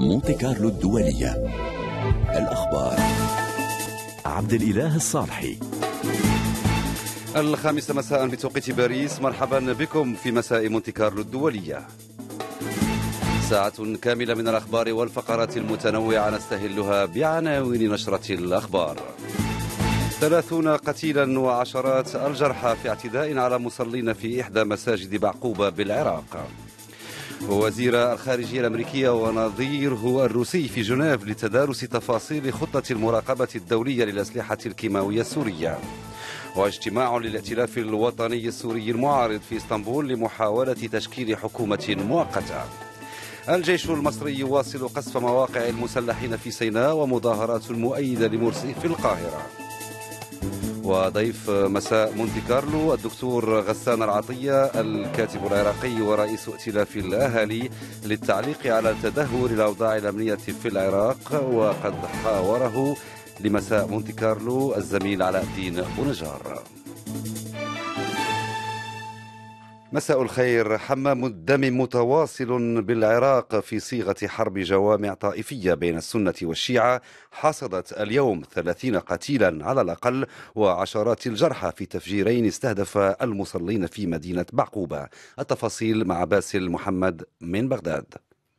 مونتي كارلو الدولية الأخبار عبد الإله الصالحي الخامسة مساء بتوقيت باريس مرحبا بكم في مساء مونتي كارلو الدولية ساعة كاملة من الأخبار والفقرات المتنوعة نستهلها بعناوين نشرة الأخبار ثلاثون قتيلا وعشرات الجرحى في اعتداء على مصلين في إحدى مساجد بعقوبة بالعراق وزير الخارجية الأمريكية ونظيره الروسي في جنيف لتدارس تفاصيل خطة المراقبة الدولية للأسلحة الكيماوية السورية واجتماع للائتلاف الوطني السوري المعارض في اسطنبول لمحاولة تشكيل حكومة مؤقتة الجيش المصري يواصل قصف مواقع المسلحين في سيناء ومظاهرات مؤيدة لمرسي في القاهرة وضيف مساء مونتي كارلو الدكتور غسان العطية الكاتب العراقي ورئيس ائتلاف الأهالي للتعليق على تدهور الأوضاع الأمنية في العراق وقد حاوره لمساء مونتي كارلو الزميل علاء الدين بونجار مساء الخير حمام الدم متواصل بالعراق في صيغة حرب جوامع طائفية بين السنة والشيعة حصدت اليوم 30 قتيلا على الأقل وعشرات الجرحى في تفجيرين استهدف المصلين في مدينة بعقوبة التفاصيل مع باسل محمد من بغداد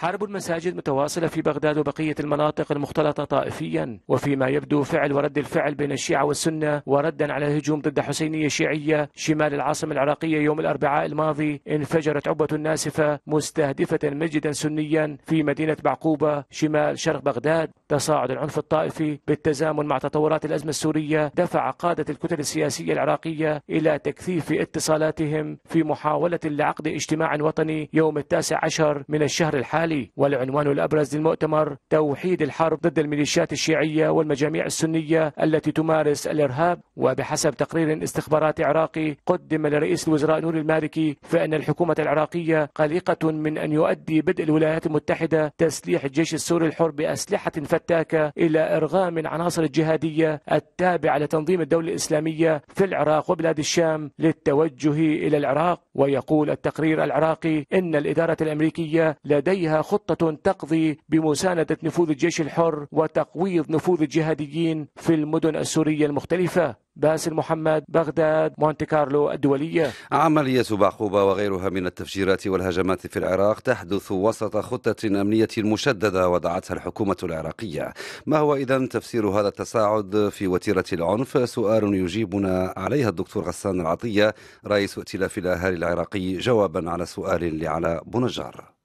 حرب المساجد متواصلة في بغداد وبقية المناطق المختلطة طائفيا وفيما يبدو فعل ورد الفعل بين الشيعة والسنة وردا على الهجوم ضد حسينية شيعية شمال العاصمة العراقية يوم الأربعاء الماضي انفجرت عبة ناسفة مستهدفة مسجدا سنيا في مدينة بعقوبة شمال شرق بغداد تصاعد العنف الطائفي بالتزامن مع تطورات الأزمة السورية دفع قادة الكتل السياسية العراقية إلى تكثيف اتصالاتهم في محاولة لعقد اجتماع وطني يوم التاسع عشر من الشهر الحالي العالي والعنوان الأبرز للمؤتمر توحيد الحرب ضد الميليشيات الشيعية والمجاميع السنية التي تمارس الإرهاب وبحسب تقرير استخباراتي عراقي قدم لرئيس الوزراء نور المالكي فإن الحكومة العراقية قلقة من أن يؤدي بدء الولايات المتحدة تسليح الجيش السوري الحر بأسلحة فتاكة إلى إرغام العناصر الجهادية التابعة لتنظيم الدولة الإسلامية في العراق وبلاد الشام للتوجه إلى العراق ويقول التقرير العراقي إن الإدارة الأمريكية لديها خطة تقضي بمساندة نفوذ الجيش الحر وتقويض نفوذ الجهاديين في المدن السورية المختلفة باسل محمد بغداد مونتي كارلو الدولية عملية بعقوبة وغيرها من التفجيرات والهجمات في العراق تحدث وسط خطة أمنية مشددة وضعتها الحكومة العراقية ما هو إذا تفسير هذا التصاعد في وتيرة العنف سؤال يجيبنا عليها الدكتور غسان العطية رئيس ائتلاف الأهالي العراقي جوابا على سؤال لعلاء بنجار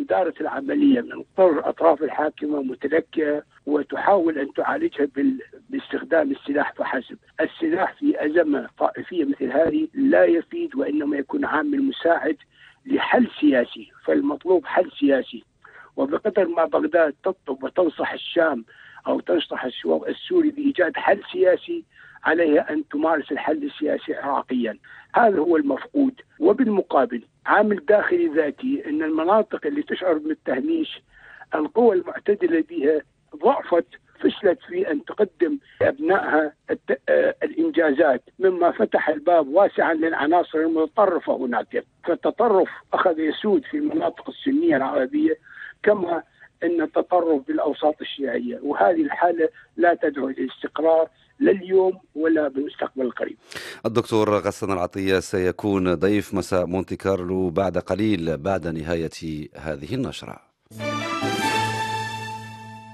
إدارة العملية من قبل الأطراف الحاكمة متلكئة وتحاول أن تعالجها باستخدام السلاح فحسب السلاح في أزمة طائفية مثل هذه لا يفيد وإنما يكون عامل مساعد لحل سياسي فالمطلوب حل سياسي وبقدر ما بغداد تطلب وتنصح الشام أو تنصح السوري بإيجاد حل سياسي عليها أن تمارس الحل السياسي عراقيا هذا هو المفقود وبالمقابل عامل داخلي ذاتي أن المناطق اللي تشعر بالتهميش القوى المعتدلة بها ضعفت فشلت في ان تقدم لابنائها آه، الانجازات مما فتح الباب واسعا للعناصر المتطرفه هناك فالتطرف اخذ يسود في المناطق السنيه العربيه كما ان التطرف بالاوساط الشيعيه وهذه الحاله لا تدعو للاستقرار لا اليوم ولا بالمستقبل القريب. الدكتور غسان العطيه سيكون ضيف مساء مونتي كارلو بعد قليل بعد نهايه هذه النشره.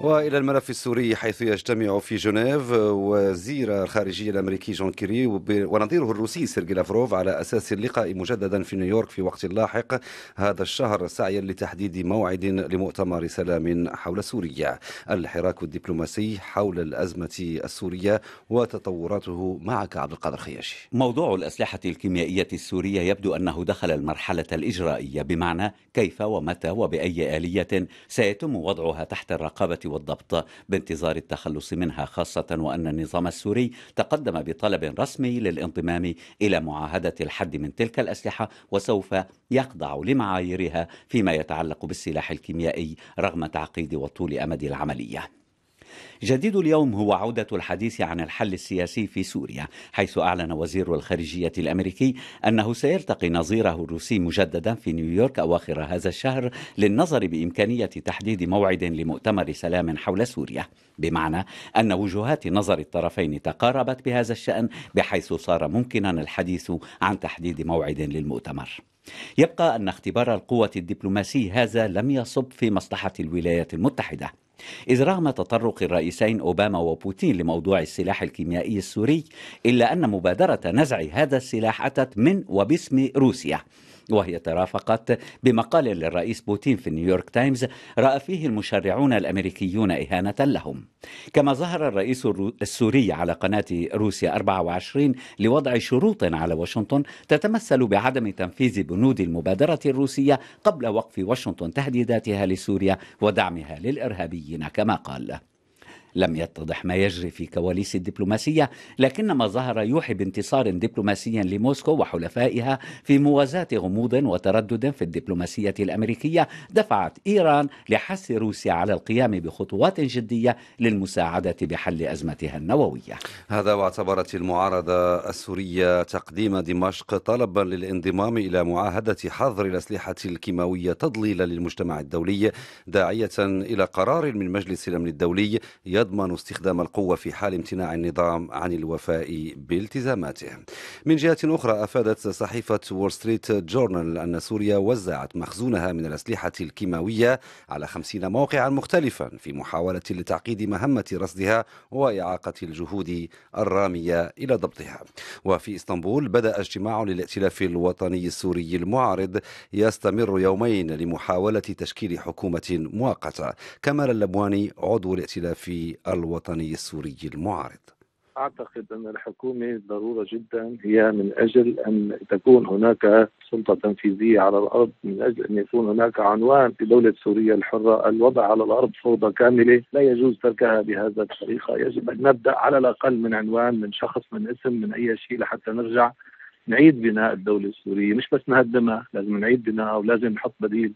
والى الملف السوري حيث يجتمع في جنيف وزير الخارجيه الامريكي جون كيري ونظيره الروسي سيرجي لافروف على اساس اللقاء مجددا في نيويورك في وقت لاحق هذا الشهر سعيا لتحديد موعد لمؤتمر سلام حول سوريا الحراك الدبلوماسي حول الازمه السوريه وتطوراته معك عبد القادر خياشي موضوع الاسلحه الكيميائيه السوريه يبدو انه دخل المرحله الاجرائيه بمعنى كيف ومتى وباي اليه سيتم وضعها تحت الرقابه والضبط بانتظار التخلص منها خاصة وأن النظام السوري تقدم بطلب رسمي للانضمام إلى معاهدة الحد من تلك الأسلحة وسوف يخضع لمعاييرها فيما يتعلق بالسلاح الكيميائي رغم تعقيد وطول أمد العملية جديد اليوم هو عودة الحديث عن الحل السياسي في سوريا حيث أعلن وزير الخارجية الأمريكي أنه سيلتقي نظيره الروسي مجددا في نيويورك أواخر هذا الشهر للنظر بإمكانية تحديد موعد لمؤتمر سلام حول سوريا بمعنى أن وجهات نظر الطرفين تقاربت بهذا الشأن بحيث صار ممكنا الحديث عن تحديد موعد للمؤتمر يبقى أن اختبار القوة الدبلوماسي هذا لم يصب في مصلحة الولايات المتحدة إذ رغم تطرق الرئيسين أوباما وبوتين لموضوع السلاح الكيميائي السوري إلا أن مبادرة نزع هذا السلاح أتت من وباسم روسيا وهي ترافقت بمقال للرئيس بوتين في نيويورك تايمز رأى فيه المشرعون الأمريكيون إهانة لهم كما ظهر الرئيس السوري على قناة روسيا 24 لوضع شروط على واشنطن تتمثل بعدم تنفيذ بنود المبادرة الروسية قبل وقف واشنطن تهديداتها لسوريا ودعمها للإرهابيين كما قال لم يتضح ما يجري في كواليس الدبلوماسية لكن ما ظهر يوحي بانتصار دبلوماسي لموسكو وحلفائها في موازاة غموض وتردد في الدبلوماسية الأمريكية دفعت إيران لحث روسيا على القيام بخطوات جدية للمساعدة بحل أزمتها النووية هذا واعتبرت المعارضة السورية تقديم دمشق طلبا للانضمام إلى معاهدة حظر الأسلحة الكيماوية تضليلا للمجتمع الدولي داعية إلى قرار من مجلس الأمن الدولي يضمن استخدام القوة في حال امتناع النظام عن الوفاء بالتزاماته من جهة أخرى أفادت صحيفة وول ستريت جورنال أن سوريا وزعت مخزونها من الأسلحة الكيماوية على خمسين موقعا مختلفا في محاولة لتعقيد مهمة رصدها وإعاقة الجهود الرامية إلى ضبطها وفي إسطنبول بدأ اجتماع للائتلاف الوطني السوري المعارض يستمر يومين لمحاولة تشكيل حكومة مؤقتة كمال اللبواني عضو الائتلاف الوطني السوري المعارض اعتقد ان الحكومه ضروره جدا هي من اجل ان تكون هناك سلطه تنفيذيه على الارض من اجل ان يكون هناك عنوان في دوله سوريا الحره، الوضع على الارض فوضى كامله لا يجوز تركها بهذا الطريقه، يجب ان نبدا على الاقل من عنوان من شخص من اسم من اي شيء لحتى نرجع نعيد بناء الدوله السوريه، مش بس نهدمها، لازم نعيد بناءها ولازم نحط بديل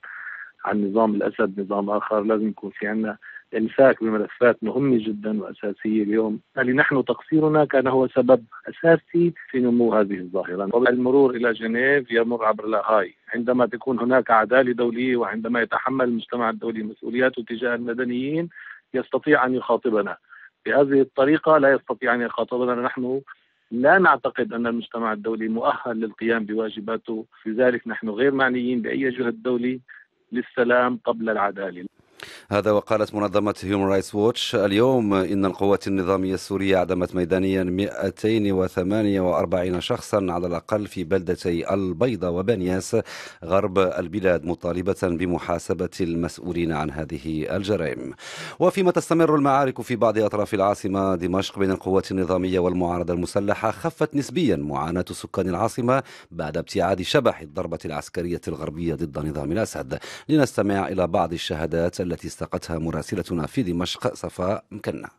عن نظام الاسد نظام اخر، لازم يكون في عندنا الإمساك بملفات مهمة جدا وأساسية اليوم لنحن يعني تقصيرنا كان هو سبب أساسي في نمو هذه الظاهرة والمرور إلى جنيف يمر عبر لاهاي عندما تكون هناك عدالة دولية وعندما يتحمل المجتمع الدولي مسؤولياته تجاه المدنيين يستطيع أن يخاطبنا بهذه الطريقة لا يستطيع أن يخاطبنا نحن لا نعتقد أن المجتمع الدولي مؤهل للقيام بواجباته لذلك نحن غير معنيين بأي جهد دولي للسلام قبل العدالة هذا وقالت منظمة هيومن رايتس ووتش اليوم إن القوات النظامية السورية أعدمت ميدانيا 248 شخصا على الأقل في بلدتي البيضة وبنياس غرب البلاد مطالبة بمحاسبة المسؤولين عن هذه الجرائم وفيما تستمر المعارك في بعض أطراف العاصمة دمشق بين القوات النظامية والمعارضة المسلحة خفت نسبيا معاناة سكان العاصمة بعد ابتعاد شبح الضربة العسكرية الغربية ضد نظام الأسد لنستمع إلى بعض الشهادات التي التي استقتها مراسلتنا في دمشق صفاء مكنا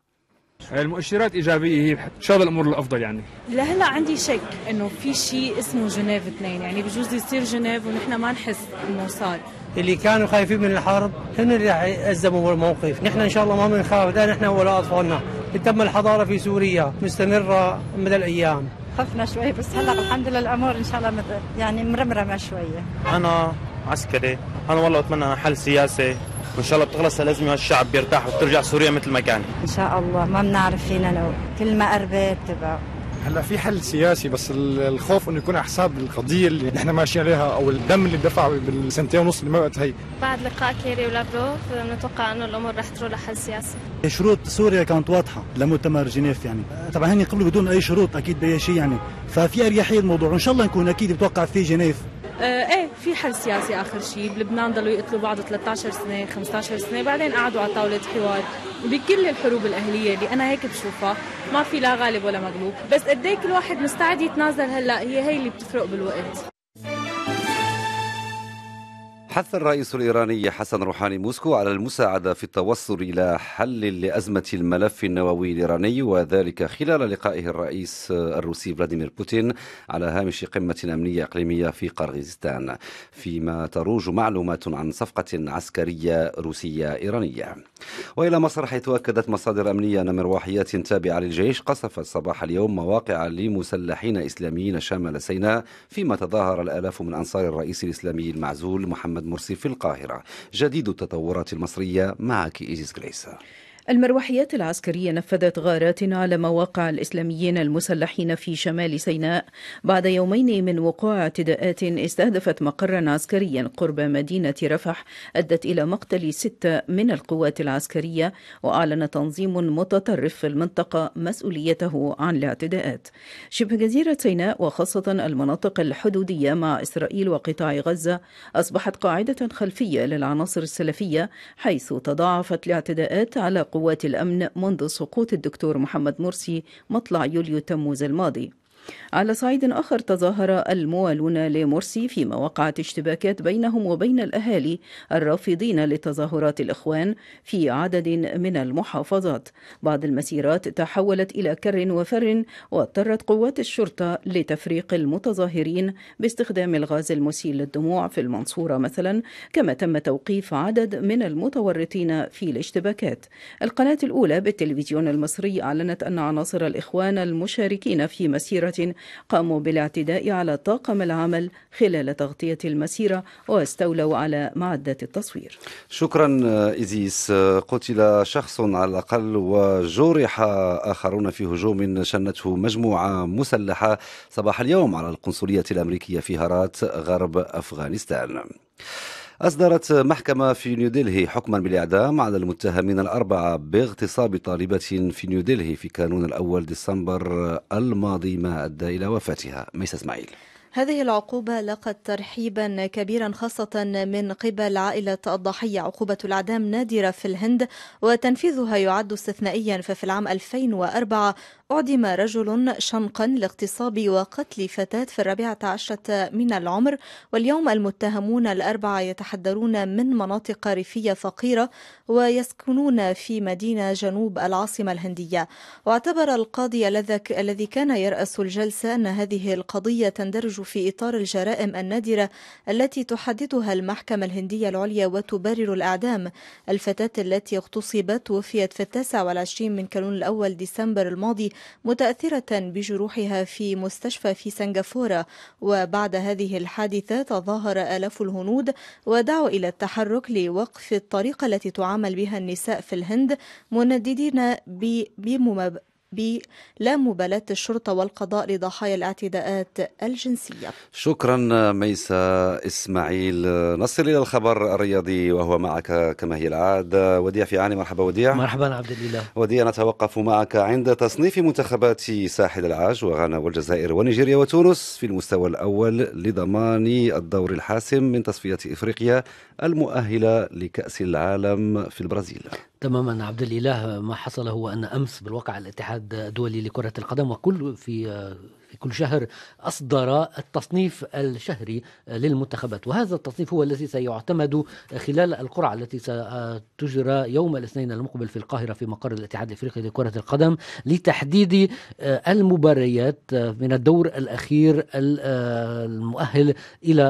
المؤشرات ايجابيه هي ان شاء الله الامور الافضل يعني لهلا عندي شك انه في شيء اسمه جنيف اثنين يعني بجوز يصير جنيف ونحن ما نحس انه صار اللي كانوا خايفين من الحرب هن اللي رح يأزموا الموقف نحن ان شاء الله ما بنخاف لا نحن ولا اطفالنا تم الحضاره في سوريا مستمره مدى الايام خفنا شوي بس هلا الحمد لله الامور ان شاء الله مد... يعني مرمرمه شويه انا عسكري انا والله اتمنى حل سياسي وان شاء الله بتخلص لازم الشعب بيرتاح وترجع سوريا مثل ما كانت ان شاء الله ما بنعرف فينا لو كل ما قربت تبقى هلا في حل سياسي بس الخوف انه يكون على حساب القضيه اللي نحن ماشيين عليها او الدم اللي اندفع بالسنتين ونص اللي ما وقت هي بعد لقاء كيري ولافروف بنتوقع انه الامور رح تروح لحل سياسي شروط سوريا كانت واضحه لمؤتمر جنيف يعني طبعا هني قبلوا بدون اي شروط اكيد باي شيء يعني ففي اريحيه الموضوع وان شاء الله نكون اكيد بتوقع في جنيف آه، ايه في حل سياسي اخر شيء بلبنان ضلوا يقتلوا بعض 13 سنه 15 سنه بعدين قعدوا على طاوله حوار بكل الحروب الاهليه اللي انا هيك بشوفها ما في لا غالب ولا مغلوب بس قد إيه كل واحد مستعد يتنازل هلا هي هي اللي بتفرق بالوقت حث الرئيس الإيراني حسن روحاني موسكو على المساعدة في التوصل إلى حل لأزمة الملف النووي الإيراني وذلك خلال لقائه الرئيس الروسي فلاديمير بوتين على هامش قمة أمنية إقليمية في قرغيزستان فيما تروج معلومات عن صفقة عسكرية روسية إيرانية وإلى مصر حيث أكدت مصادر أمنية أن مروحيات تابعة للجيش قصفت صباح اليوم مواقع لمسلحين إسلاميين شمال سيناء فيما تظاهر الآلاف من أنصار الرئيس الإسلامي المعزول محمد مرسي في القاهرة جديد التطورات المصرية معك إيزيس غريسا المروحيات العسكرية نفذت غارات على مواقع الإسلاميين المسلحين في شمال سيناء بعد يومين من وقوع اعتداءات استهدفت مقرا عسكريا قرب مدينة رفح أدت إلى مقتل ستة من القوات العسكرية وأعلن تنظيم متطرف في المنطقة مسؤوليته عن الاعتداءات شبه جزيرة سيناء وخاصة المناطق الحدودية مع إسرائيل وقطاع غزة أصبحت قاعدة خلفية للعناصر السلفية حيث تضاعفت الاعتداءات على قوات الأمن منذ سقوط الدكتور محمد مرسي مطلع يوليو تموز الماضي على صعيد آخر تظاهر الموالون لمرسي فيما وقعت اشتباكات بينهم وبين الأهالي الرافضين لتظاهرات الإخوان في عدد من المحافظات بعض المسيرات تحولت إلى كر وفر واضطرت قوات الشرطة لتفريق المتظاهرين باستخدام الغاز المسيل للدموع في المنصورة مثلا كما تم توقيف عدد من المتورطين في الاشتباكات القناة الأولى بالتلفزيون المصري أعلنت أن عناصر الإخوان المشاركين في مسيرة قاموا بالاعتداء على طاقم العمل خلال تغطية المسيرة واستولوا على معدات التصوير شكرا إزيس قتل شخص على الأقل وجرح آخرون في هجوم شنته مجموعة مسلحة صباح اليوم على القنصلية الأمريكية في هرات غرب أفغانستان أصدرت محكمة في نيودلهي حكما بالإعدام على المتهمين الأربعة باغتصاب طالبة في نيودلهي في كانون الأول ديسمبر الماضي ما أدى إلى وفاتها ميس إسماعيل هذه العقوبة لقت ترحيبا كبيرا خاصة من قبل عائلة الضحية عقوبة الإعدام نادرة في الهند وتنفيذها يعد استثنائيا ففي العام 2004 أعدم رجل شنقا لاغتصاب وقتل فتاة في الرابعة عشرة من العمر واليوم المتهمون الأربعة يتحدرون من مناطق ريفية فقيرة ويسكنون في مدينة جنوب العاصمة الهندية واعتبر القاضي الذي كان يرأس الجلسة أن هذه القضية تندرج في إطار الجرائم النادرة التي تحددها المحكمة الهندية العليا وتبرر الإعدام الفتاة التي اغتصبت وفيت في التاسع والعشرين من كانون الأول ديسمبر الماضي متأثرة بجروحها في مستشفى في سنغافورة وبعد هذه الحادثة تظاهر آلاف الهنود ودعوا إلى التحرك لوقف الطريقة التي تعامل بها النساء في الهند منددين بممب... بلا مبالاة الشرطة والقضاء لضحايا الاعتداءات الجنسية شكرا ميسا إسماعيل نصل إلى الخبر الرياضي وهو معك كما هي العادة وديع في عاني مرحبا وديع مرحبا عبد الله وديع نتوقف معك عند تصنيف منتخبات ساحل العاج وغانا والجزائر ونيجيريا وتونس في المستوى الأول لضمان الدور الحاسم من تصفية إفريقيا المؤهلة لكأس العالم في البرازيل تماما عبد الاله ما حصل هو ان امس بالواقع الاتحاد الاتحاد الدولي لكرة القدم وكل في كل شهر أصدر التصنيف الشهري للمنتخبات وهذا التصنيف هو الذي سيعتمد خلال القرعة التي ستجرى يوم الاثنين المقبل في القاهرة في مقر الاتحاد الافريقي لكرة القدم لتحديد المباريات من الدور الاخير المؤهل الى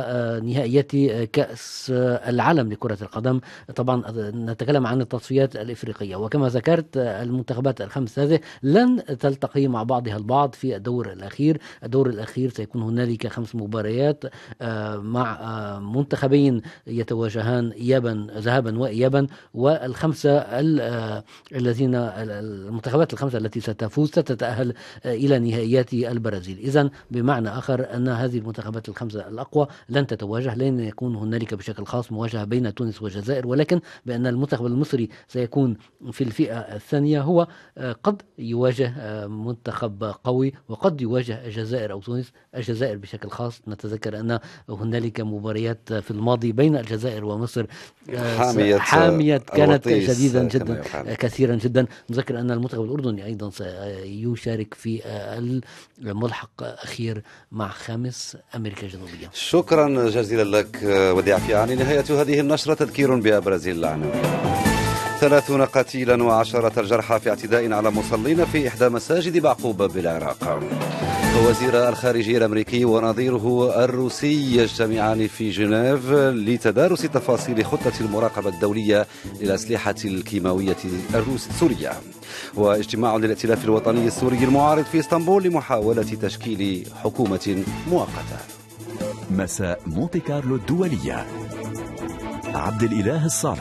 نهائيات كأس العالم لكرة القدم طبعا نتكلم عن التصفيات الافريقية وكما ذكرت المنتخبات الخمس هذه لن تلتقي مع بعضها البعض في الدور الاخير الأخير الدور الأخير سيكون هنالك خمس مباريات آه، مع آه، منتخبين يتواجهان يابا ذهابا وإيابا والخمسة آه، الذين المنتخبات الخمسة التي ستفوز ستتأهل إلى نهائيات البرازيل إذا بمعنى آخر أن هذه المنتخبات الخمسة الأقوى لن تتواجه لن يكون هنالك بشكل خاص مواجهة بين تونس والجزائر ولكن بأن المنتخب المصري سيكون في الفئة الثانية هو قد يواجه منتخب قوي وقد يواجه الجزائر أو تونس الجزائر بشكل خاص نتذكر أن هنالك مباريات في الماضي بين الجزائر ومصر آه، حامية, حامية كانت شديدا جدا كثيرا جدا نذكر أن المنتخب الأردني أيضا سيشارك في الملحق الاخير مع خامس أمريكا الجنوبية شكرا جزيلا لك وديع في يعني نهاية هذه النشرة تذكير بأبرز العناوين ثلاثون قتيلا وعشرة الجرحى في اعتداء على مصلين في إحدى مساجد بعقوب بالعراق وزير الخارجية الأمريكي ونظيره الروسي يجتمعان في جنيف لتدارس تفاصيل خطة المراقبة الدولية للأسلحة الكيماوية السورية واجتماع للائتلاف الوطني السوري المعارض في اسطنبول لمحاولة تشكيل حكومة مؤقتة مساء مونتي كارلو الدولية عبد الإله الصالح